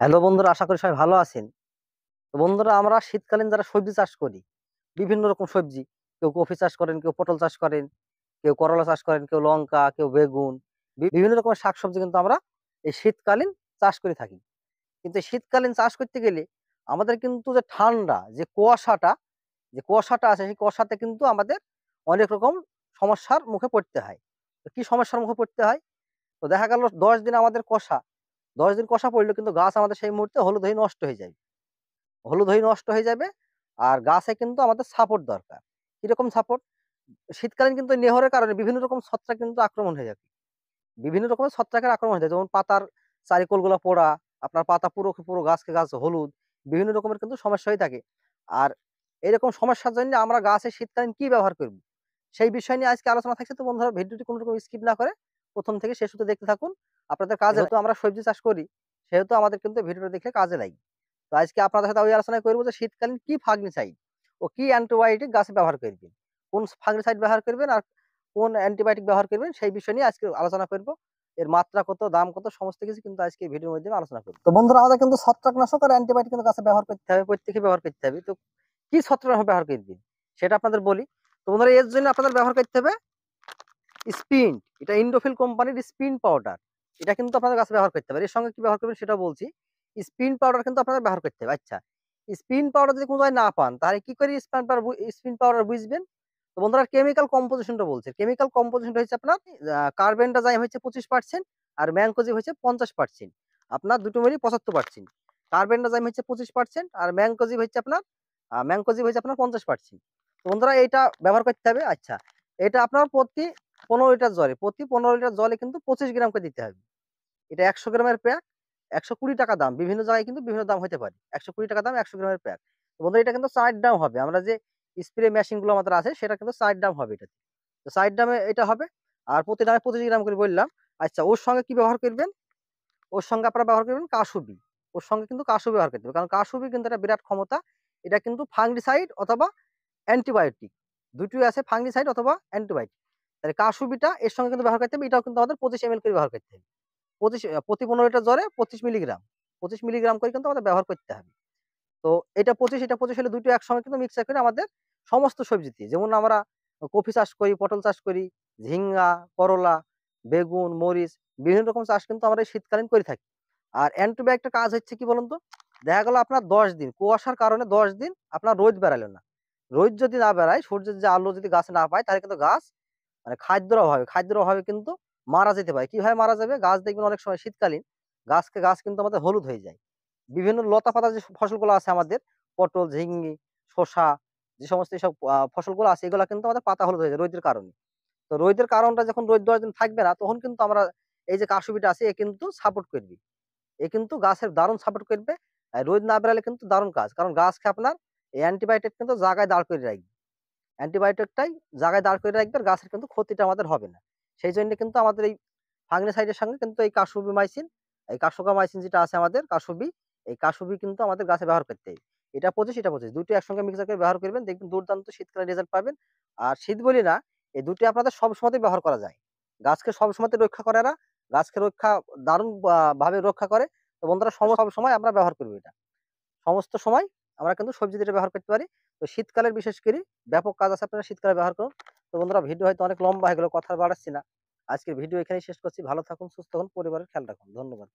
hello বন্ধুরা আশা করি সবাই ভালো আছেন তো বন্ধুরা আমরা শীতকালীন যারা সবজি চাষ করি বিভিন্ন রকম সবজি কেউ কফি চাষ করেন কেউ পটল চাষ করেন কেউ করলা চাষ করেন কেউ লঙ্কা কেউ বেগুন বিভিন্ন রকমের শাকসবজি কিন্তু আমরা এই শীতকালীন চাষ করে থাকি কিন্তু শীতকালীন চাষ করতে গেলে আমাদের কিন্তু যে ঠান্ডা যে কুয়াশাটা যে কুয়াশাটা আছে সেই কুয়াশাতে কিন্তু আমাদের অনেক রকম সমস্যার মুখে পড়তে হয় কি সমস্যার মুখে পড়তে হয় তো দেখা গেল দশ দিন আমাদের কষা দশ দিন কষা পড়লো কিন্তু গাছ আমাদের সেই মুহূর্তে হলুদ হয়ে নষ্ট হয়ে যাবে হলুদ হয়ে নষ্ট হয়ে যাবে আর গাছে কিন্তু আমাদের সাপোর্ট দরকার কিরকম সাপোর্ট শীতকালীন কিন্তু নেহরের কারণে বিভিন্ন রকম ছত্রাক কিন্তু আক্রমণ হয়ে যাবে বিভিন্ন রকমের ছত্রাকের আক্রমণ হয়ে যায় যেমন পাতার চারিকোলগুলো পোড়া আপনার পাতা পুরো পুরো গাছকে গাছ হলুদ বিভিন্ন রকমের কিন্তু সমস্যা হয়ে থাকে আর এরকম সমস্যার জন্য আমরা গাছে শীতকালীন কি ব্যবহার করব সেই বিষয় নিয়ে আজকে আলোচনা থাকছে তো বন্ধুরা ভিডিওটি কোনো রকম স্কিপ না করে প্রথম থেকে শেষ হতে দেখতে থাকুন আপনাদের কাজে যেহেতু আমরা সবজি চাষ করি সেহেতু আমাদের কিন্তু ভিডিওটা দেখে কাজে লাগে তো আজকে আপনাদের সাথে ওই আলোচনা করবো যে শীতকালীন কি ফাগনিসাইড ও কি অ্যান্টিবায়োটিক গাছে ব্যবহার করবেন কোন ফাগনিসাইড ব্যবহার করবেন আর কোন অ্যান্টিবায়োটিক ব্যবহার করবেন সেই বিষয় নিয়ে আজকে আলোচনা করবো এর মাত্রা কত দাম কত সমস্ত কিছু কিন্তু আজকে ভিডিওর মধ্যে আলোচনা করবো তো বন্ধুরা আমাদের কিন্তু ছত্রাকনাশক আর অ্যান্টিবায়োটিক কিন্তু গাছে ব্যবহার করতে হবে প্রত্যেকে ব্যবহার করতে হবে তো কি ছত্রাকনাশক ব্যবহার করবেন সেটা আপনাদের বলি তো বন্ধুরা এর জন্য আপনাদের ব্যবহার করতে হবে স্পিন্ট এটা ইন্ডোফিল কোম্পানির স্পিন পাউডার এটা কিন্তু আপনাদের গাছে ব্যবহার করতে পারে এর সঙ্গে কি ব্যবহার করবেন সেটা বলছি স্পিন পাউডার কিন্তু আপনারা ব্যবহার করতে হবে আচ্ছা স্পিন পাউডার যদি কোনো না পান তাহলে কি করে স্পিন পাউডার স্পিন পাউডার বুঝবেন তো বন্ধুরা কেমিক্যাল কম্পোজিশনটা বলছে কেমিক্যাল কম্পোজিশনটা হচ্ছে আপনার কার্বন ডাইজাইম হচ্ছে পঁচিশ পার্সেন্ট আর ম্যাংকোজিম হচ্ছে পঞ্চাশ পার্সেন্ট আপনার দুটো মিলিয়ে পঁচাত্তর পার্সেন্ট কার্বন ডাইজাইম হচ্ছে পঁচিশ পার্সেন্ট আর ম্যাংকোজিম হচ্ছে আপনার ম্যাংকোজিম হচ্ছে আপনার পঞ্চাশ পার্সেন্ট বন্ধুরা এটা ব্যবহার করতে হবে আচ্ছা এটা আপনার প্রতি পনেরো লিটার জলে প্রতি পনেরো লিটার জলে কিন্তু পঁচিশ গ্রাম করে দিতে হবে এটা একশো গ্রামের প্যাক একশো কুড়ি টাকা দাম বিভিন্ন জায়গায় কিন্তু বিভিন্ন দাম হতে পারে একশো কুড়ি টাকা দাম একশো গ্রামের প্যাক বন্ধুরা এটা কিন্তু চার দাম হবে আমরা যে স্প্রে মেশিনগুলো আমাদের আছে সেটা কিন্তু চার দাম হবে এটা তো চার দামে এটা হবে আর প্রতি দামে পঁচিশ গ্রাম করে বললাম আচ্ছা ওর সঙ্গে কি ব্যবহার করবেন ওর সঙ্গে আপনারা ব্যবহার করবেন কাসুবি ওর সঙ্গে কিন্তু কাসু ব্যবহার করতে হবে কারণ কাসুবি কিন্তু একটা বিরাট ক্ষমতা এটা কিন্তু ফাংডিসাইড অথবা অ্যান্টিবায়োটিক দুটোই আছে ফাংডিসাইড অথবা অ্যান্টিবায়োটিক তাহলে কাসুবিটা এর সঙ্গে কিন্তু ব্যবহার করতে হবে এটাও কিন্তু আমাদের পঁচিশ এম করে ব্যবহার করতে হবে পঁচিশ প্রতি পনেরো লিটার জ্বরে পঁচিশ মিলিগ্রাম পঁচিশ মিলিগ্রাম করে কিন্তু আমাদের ব্যবহার করতে হবে তো এটা পঁচিশ এটা পঁচিশ হলে দুটো একসঙ্গে কিন্তু মিক্সার করে আমাদের সমস্ত সবজি দিয়ে যেমন আমরা কফি চাষ করি পটল চাষ করি ঝিঙ্গা করলা বেগুন মরিচ বিভিন্ন রকম চাষ কিন্তু আমরা শীতকালীন করে থাকি আর একটা কাজ হচ্ছে কি বলুন তো দেখা গেলো আপনার দশ দিন কুয়াশার কারণে দশ দিন আপনার রোদ বেড়ালো না রোদ যদি না বেড়ায় সূর্যের যে আলো যদি গাছ না পায় তাহলে কিন্তু গাছ মানে খাদ্যর অভাবে খাদ্যর অভাবে কিন্তু মারা যেতে পারে কিভাবে মারা যাবে গাছ দেখবেন অনেক সময় শীতকালীন গাছকে গাছ কিন্তু আমাদের হলুদ হয়ে যায় বিভিন্ন লতা পাতা যে ফসলগুলো আছে আমাদের পটল ঝিঙ্গি শসা যে সমস্ত সব ফসলগুলো আছে এগুলো কিন্তু আমাদের পাতা হলুদ হয়ে যায় রোদের কারণে তো রোদের কারণটা যখন রোদ দশ দিন থাকবে না তখন কিন্তু আমরা এই যে কাশুবিটা আছে এ কিন্তু সাপোর্ট করবে এ কিন্তু গাছের দারুণ সাপোর্ট করবে রোদ না বেরালে কিন্তু দারুণ কাজ কারণ গাছকে আপনার এই অ্যান্টিবায়োটিক কিন্তু জায়গায় দাঁড় করে রাখবে অ্যান্টিবায়োটিকটাই জায়গায় দাঁড় করে রাখবে আর গাছের কিন্তু ক্ষতিটা আমাদের হবে না সেই জন্য কিন্তু আমাদের এই ফাঙ্গিসাইডের সঙ্গে কিন্তু এই কাশুবি মাইসিন এই মাইসিন যেটা আছে আমাদের কাশুবি এই কাশুবি কিন্তু আমাদের গাছে ব্যবহার করতে হয় এটা পঁচিশ এটা পঁচিশ দুটো একসঙ্গে মিক্সার করে ব্যবহার করবেন দেখবেন দুর্দান্ত শীতকালে রেজাল্ট পাবেন আর শীত বলি না এই দুটি আপনাদের সবসময়তে ব্যবহার করা যায় গাছকে সবসময়তে রক্ষা করে না গাছকে রক্ষা দারুণ ভাবে রক্ষা করে তো বন্ধুরা সব সময় আমরা ব্যবহার করবো এটা সমস্ত সময় আমরা কিন্তু সবজি যেটা ব্যবহার করতে পারি তো শীতকালের বিশেষ করে ব্যাপক কাজ আছে আপনারা শীতকালে ব্যবহার করুন তো বন্ধুরা ভিডিও হয়তো অনেক লম্বা হয়ে গেলো কথা বাড়াচ্ছি না আজকের ভিডিও এখানেই শেষ করছি ভালো থাকুন সুস্থ হন পরিবারের খেয়াল রাখুন ধন্যবাদ